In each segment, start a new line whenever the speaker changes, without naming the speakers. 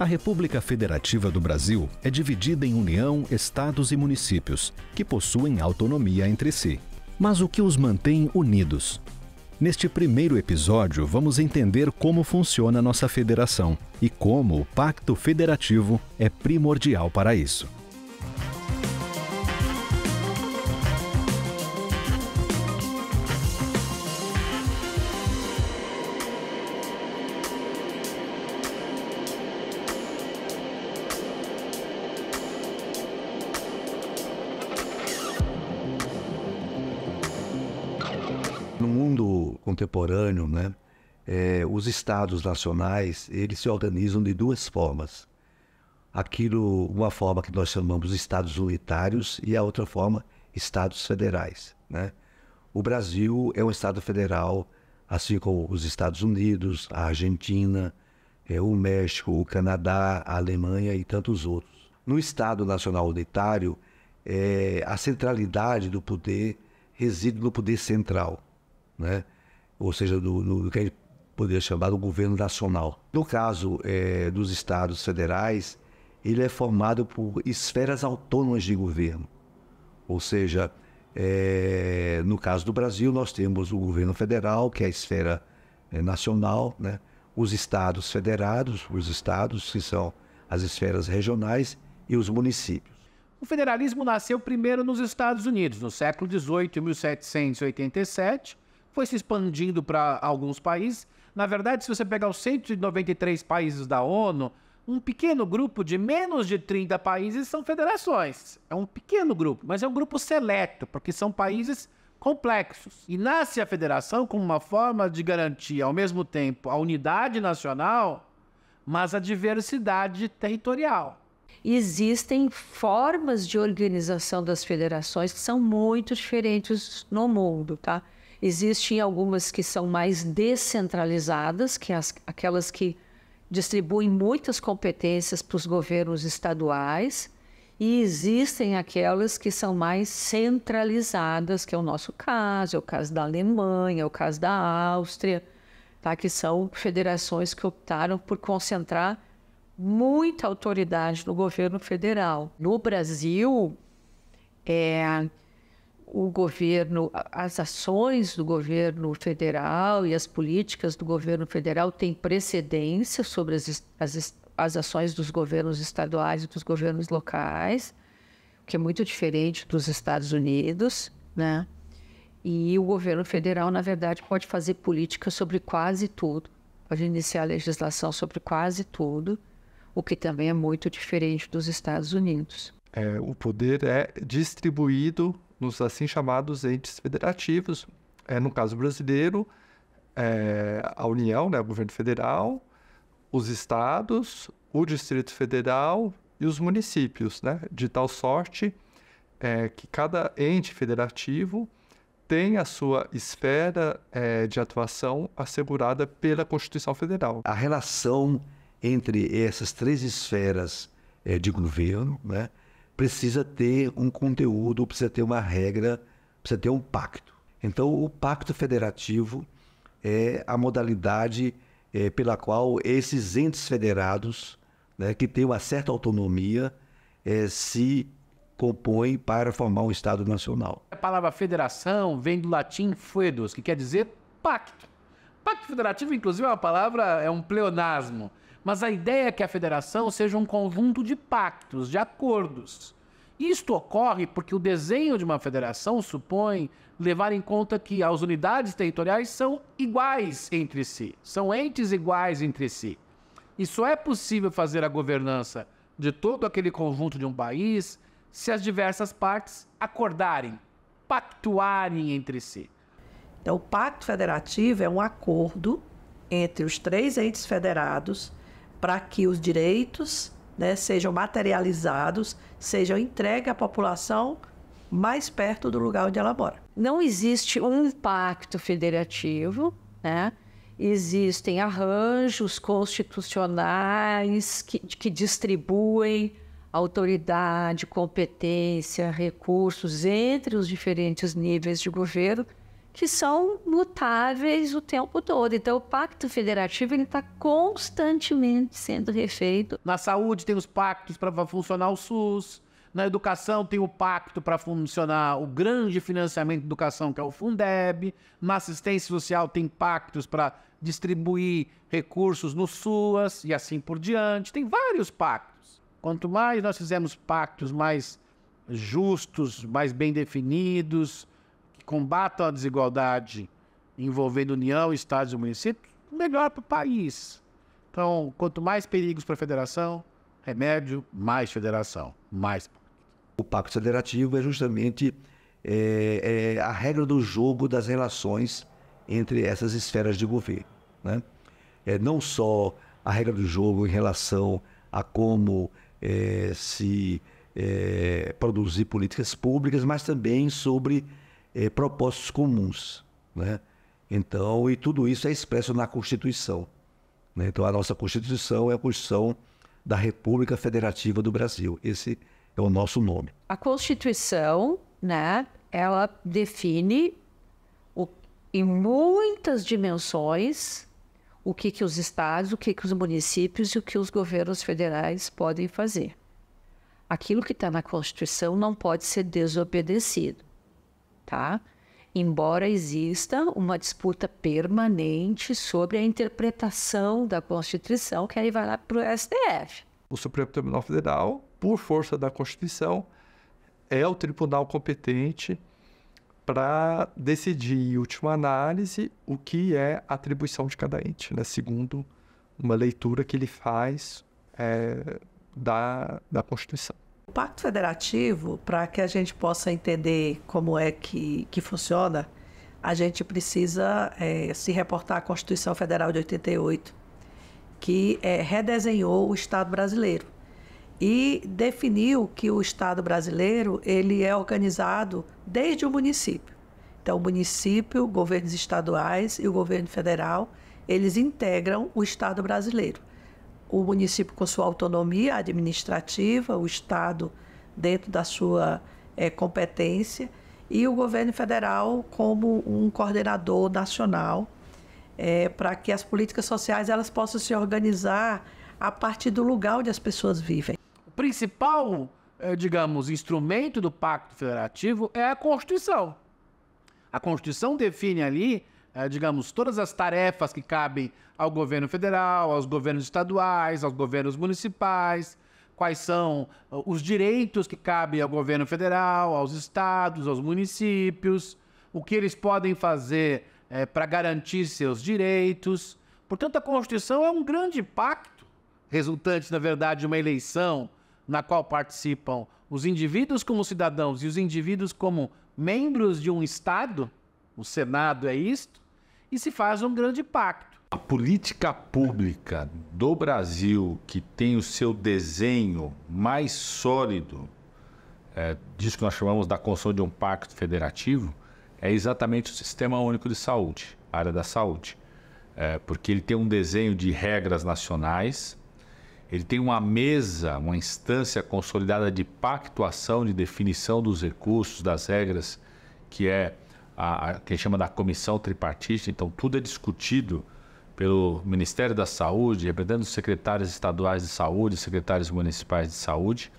A República Federativa do Brasil é dividida em União, Estados e municípios, que possuem autonomia entre si. Mas o que os mantém unidos? Neste primeiro episódio, vamos entender como funciona nossa federação e como o Pacto Federativo é primordial para isso. contemporâneo, né, é, os estados nacionais eles se organizam de duas formas. Aquilo, uma forma que nós chamamos estados unitários e a outra forma estados federais, né? O Brasil é um estado federal, assim como os Estados Unidos, a Argentina, é, o México, o Canadá, a Alemanha e tantos outros. No Estado Nacional Unitário, é, a centralidade do poder reside no poder central, né? ou seja, do, do, do que a é gente poderia chamar do governo nacional. No caso é, dos estados federais, ele é formado por esferas autônomas de governo, ou seja, é, no caso do Brasil, nós temos o governo federal, que é a esfera é, nacional, né? os estados federados, os estados, que são as esferas regionais, e os municípios.
O federalismo nasceu primeiro nos Estados Unidos, no século XVIII, 1787, foi se expandindo para alguns países. Na verdade, se você pegar os 193 países da ONU, um pequeno grupo de menos de 30 países são federações. É um pequeno grupo, mas é um grupo seleto, porque são países complexos. E nasce a federação como uma forma de garantir, ao mesmo tempo, a unidade nacional,
mas a diversidade territorial. Existem formas de organização das federações que são muito diferentes no mundo, tá? Existem algumas que são mais descentralizadas, que é as, aquelas que distribuem muitas competências para os governos estaduais, e existem aquelas que são mais centralizadas, que é o nosso caso, é o caso da Alemanha, é o caso da Áustria, tá? que são federações que optaram por concentrar muita autoridade no governo federal. No Brasil, é, o governo, as ações do governo federal e as políticas do governo federal têm precedência sobre as, as, as ações dos governos estaduais e dos governos locais, que é muito diferente dos Estados Unidos, né? E o governo federal, na verdade, pode fazer política sobre quase tudo, pode iniciar legislação sobre quase tudo, o que também é muito diferente dos Estados Unidos.
É, o poder é distribuído nos assim chamados entes federativos, é, no caso brasileiro, é, a União, né, o governo federal, os estados, o Distrito Federal e os municípios, né, de tal sorte é, que cada ente federativo tem a sua esfera é, de atuação assegurada pela Constituição Federal. A relação entre essas três esferas é, de governo, né, precisa ter um conteúdo, precisa ter uma regra, precisa ter um pacto. Então, o pacto federativo é a modalidade é, pela qual esses entes federados, né, que têm uma certa autonomia, é, se compõem para formar um Estado Nacional. A
palavra federação vem do latim fedus, que quer dizer pacto. Pacto federativo, inclusive, é uma palavra, é um pleonasmo mas a ideia é que a federação seja um conjunto de pactos, de acordos. Isto ocorre porque o desenho de uma federação supõe levar em conta que as unidades territoriais são iguais entre si, são entes iguais entre si. E só é possível fazer a governança de todo aquele conjunto de um país se as diversas partes acordarem, pactuarem entre si.
Então, o pacto federativo é um acordo entre os três entes federados para que os direitos né, sejam materializados, sejam entregues à população mais perto do lugar onde ela mora. Não existe um pacto federativo, né? existem arranjos constitucionais que, que distribuem autoridade, competência, recursos entre os diferentes níveis de governo que são mutáveis o tempo todo. Então, o pacto federativo ele está constantemente sendo refeito. Na saúde tem os pactos para funcionar o SUS. Na
educação tem o pacto para funcionar o grande financiamento de educação, que é o Fundeb. Na assistência social tem pactos para distribuir recursos no SUAS e assim por diante. Tem vários pactos. Quanto mais nós fizermos pactos mais justos, mais bem definidos, combatam a desigualdade envolvendo União, Estados e municípios, melhor para o país. Então,
quanto mais perigos para a federação, remédio, mais federação, mais. O pacto federativo é justamente é, é a regra do jogo das relações entre essas esferas de governo. Né? É não só a regra do jogo em relação a como é, se é, produzir políticas públicas, mas também sobre propostos eh, propósitos comuns. Né? Então, e tudo isso é expresso na Constituição. Né? Então, a nossa Constituição é a Constituição da República Federativa do Brasil. Esse é o nosso nome.
A Constituição, né, ela define o, em muitas dimensões o que, que os estados, o que, que os municípios e o que os governos federais podem fazer. Aquilo que está na Constituição não pode ser desobedecido tá? Embora exista uma disputa permanente sobre a interpretação da Constituição, que aí vai lá para o STF.
O Supremo Tribunal Federal, por força da Constituição, é o tribunal competente para decidir, em última análise, o que é a atribuição de cada ente, né? segundo uma leitura que
ele faz é, da, da Constituição. O Pacto Federativo, para que a gente possa entender como é que, que funciona, a gente precisa é, se reportar à Constituição Federal de 88, que é, redesenhou o Estado brasileiro e definiu que o Estado brasileiro ele é organizado desde o município. Então, o município, governos estaduais e o governo federal, eles integram o Estado brasileiro o município com sua autonomia administrativa, o Estado dentro da sua é, competência e o governo federal como um coordenador nacional é, para que as políticas sociais elas possam se organizar a partir do lugar onde as pessoas vivem. O principal, eh, digamos,
instrumento do Pacto Federativo é a Constituição. A Constituição define ali é, digamos, todas as tarefas que cabem ao governo federal, aos governos estaduais, aos governos municipais, quais são uh, os direitos que cabem ao governo federal, aos estados, aos municípios, o que eles podem fazer é, para garantir seus direitos. Portanto, a Constituição é um grande pacto, resultante, na verdade, de uma eleição na qual participam os indivíduos como cidadãos e os indivíduos como membros de um Estado o Senado é isto, e se faz um grande pacto.
A política pública do Brasil que tem o seu desenho mais sólido, é, disso que nós chamamos da construção de um pacto federativo, é exatamente o Sistema Único de Saúde, a área da saúde. É, porque ele tem um desenho de regras nacionais, ele tem uma mesa, uma instância consolidada de pactuação, de definição dos recursos, das regras, que é a, a que chama da comissão tripartista, então tudo é discutido pelo Ministério da Saúde, representando os secretários estaduais de saúde, secretários municipais de saúde.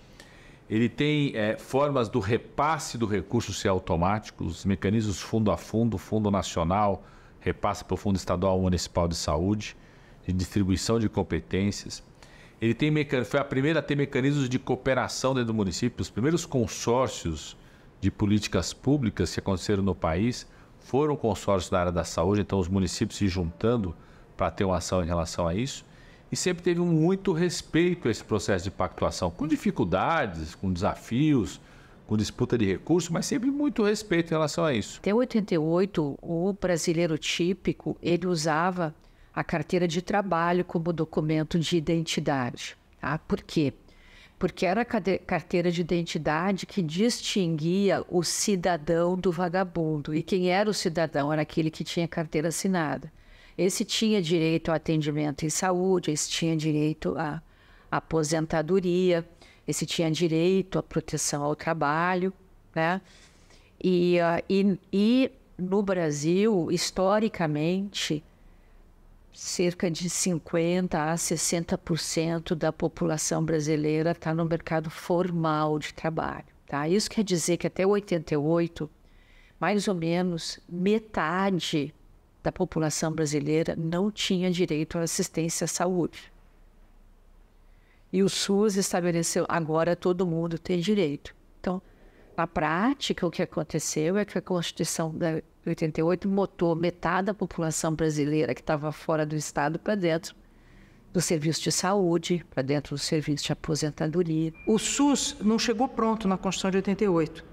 Ele tem é, formas do repasse do recurso ser automático, os mecanismos fundo a fundo, fundo nacional, repasse para o Fundo Estadual Municipal de Saúde, de distribuição de competências. Ele tem foi a primeira a ter mecanismos de cooperação dentro do município, os primeiros consórcios de políticas públicas que aconteceram no país foram consórcios da área da saúde, então os municípios se juntando para ter uma ação em relação a isso. E sempre teve muito respeito a esse processo de pactuação, com dificuldades, com desafios, com disputa de recursos, mas sempre muito respeito em relação a isso.
Até 88, o brasileiro típico, ele usava a carteira de trabalho como documento de identidade. ah, Por quê? porque era a carteira de identidade que distinguia o cidadão do vagabundo. E quem era o cidadão era aquele que tinha carteira assinada. Esse tinha direito ao atendimento em saúde, esse tinha direito à aposentadoria, esse tinha direito à proteção ao trabalho, né? E, ah, e, e no Brasil, historicamente, cerca de 50% a 60% da população brasileira está no mercado formal de trabalho. Tá? Isso quer dizer que até 88, mais ou menos metade da população brasileira não tinha direito à assistência à saúde. E o SUS estabeleceu, agora todo mundo tem direito. Então, na prática, o que aconteceu é que a Constituição 88 botou metade da população brasileira que estava fora do Estado para dentro do serviço de
saúde, para dentro do serviço de aposentadoria. O SUS não chegou pronto na Constituição de 88.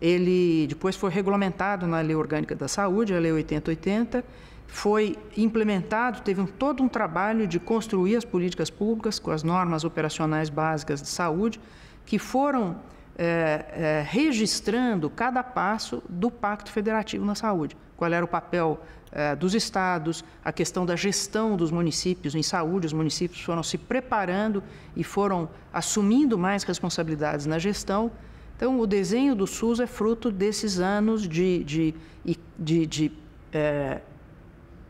Ele depois foi regulamentado na Lei Orgânica da Saúde, a Lei 8080, foi implementado, teve um, todo um trabalho de construir as políticas públicas com as normas operacionais básicas de saúde, que foram é, é, registrando cada passo do Pacto Federativo na Saúde. Qual era o papel é, dos estados, a questão da gestão dos municípios em saúde, os municípios foram se preparando e foram assumindo mais responsabilidades na gestão. Então, o desenho do SUS é fruto desses anos de, de, de, de é,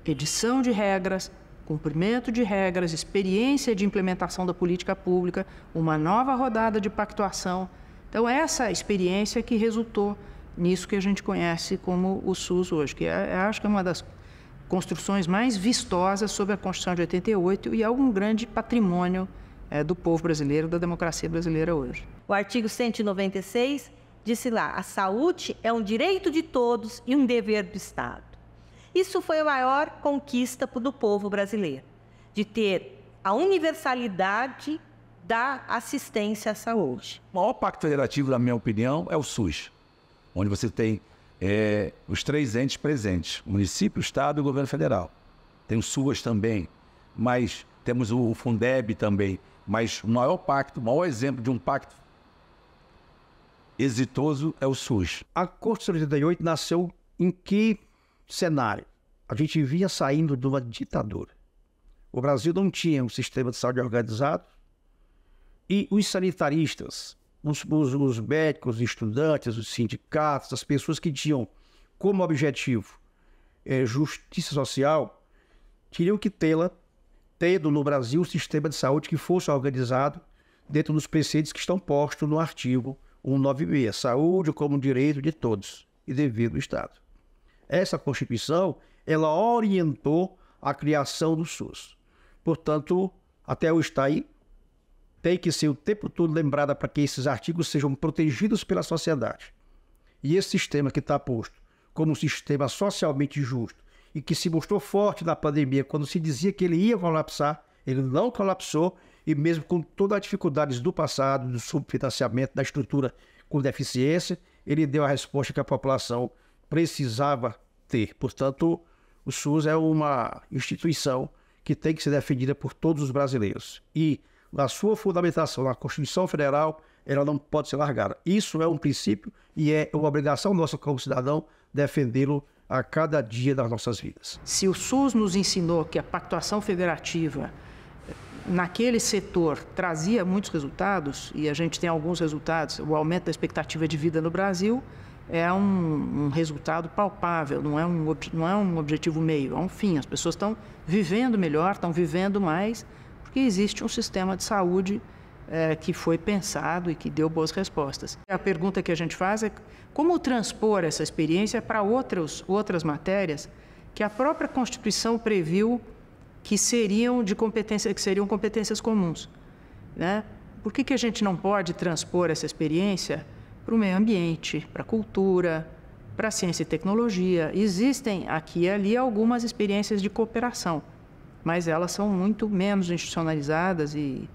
edição de regras, cumprimento de regras, experiência de implementação da política pública, uma nova rodada de pactuação então, essa experiência que resultou nisso que a gente conhece como o SUS hoje, que é, é acho que é uma das construções mais vistosas sobre a Constituição de 88 e é um grande patrimônio é, do povo brasileiro, da democracia brasileira hoje.
O artigo 196 disse lá: a saúde é um direito de todos e um dever do Estado. Isso foi a maior conquista do povo brasileiro, de ter a universalidade da assistência à saúde. O
maior pacto federativo, na minha opinião, é o SUS, onde você tem é, os três entes presentes: município, estado e governo federal. Tem o SUAS também, mas temos o Fundeb também. Mas o maior pacto, o maior exemplo de um pacto
exitoso é o SUS. A Corte de 78 nasceu em que cenário? A gente vinha saindo de uma ditadura. O Brasil não tinha um sistema de saúde organizado, e os sanitaristas, os, os, os médicos, os estudantes, os sindicatos, as pessoas que tinham como objetivo é, justiça social, teriam que tê-la, tendo no Brasil um sistema de saúde que fosse organizado dentro dos preceitos que estão postos no artigo 196, saúde como direito de todos e dever do Estado. Essa Constituição, ela orientou a criação do SUS. Portanto, até o está aí, tem que ser o tempo todo lembrada para que esses artigos sejam protegidos pela sociedade. E esse sistema que está posto como um sistema socialmente justo e que se mostrou forte na pandemia quando se dizia que ele ia colapsar, ele não colapsou e mesmo com todas as dificuldades do passado, do subfinanciamento da estrutura com deficiência, ele deu a resposta que a população precisava ter. Portanto, o SUS é uma instituição que tem que ser defendida por todos os brasileiros. E na sua fundamentação, na Constituição Federal, ela não pode ser largada. Isso é um princípio e é uma obrigação nossa como cidadão defendê-lo a cada dia das nossas vidas.
Se o SUS nos ensinou que a pactuação federativa eh, naquele setor trazia muitos resultados, e a gente tem alguns resultados, o aumento da expectativa de vida no Brasil é um, um resultado palpável, não é um, não é um objetivo meio, é um fim. As pessoas estão vivendo melhor, estão vivendo mais, porque existe um sistema de saúde é, que foi pensado e que deu boas respostas. A pergunta que a gente faz é como transpor essa experiência para outras outras matérias que a própria Constituição previu que seriam de competência, que seriam competências comuns, né? Por que, que a gente não pode transpor essa experiência para o meio ambiente, para a cultura, para a ciência e tecnologia? Existem aqui e ali algumas experiências de cooperação mas elas são muito menos institucionalizadas e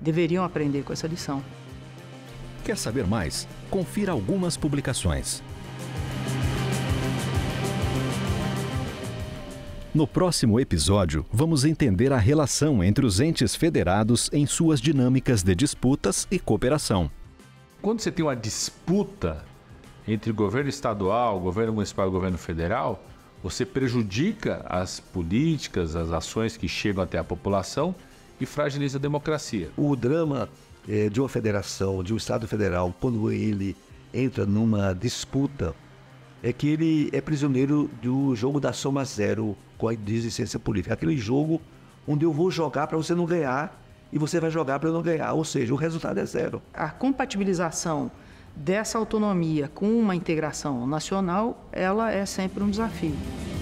deveriam aprender com essa lição.
Quer saber mais? Confira algumas publicações. No próximo episódio, vamos entender a relação entre os entes federados em suas dinâmicas de disputas e cooperação. Quando você tem uma
disputa entre governo estadual, governo municipal e governo federal, você prejudica as políticas, as ações que chegam até a população e fragiliza a democracia.
O drama é, de uma federação, de um Estado federal, quando ele entra numa disputa, é que ele é prisioneiro do jogo da soma zero com a desistência política. Aquele jogo onde eu vou jogar para você não ganhar e você vai jogar para eu não ganhar, ou seja, o resultado é zero.
A compatibilização dessa autonomia com uma integração nacional, ela é sempre um desafio.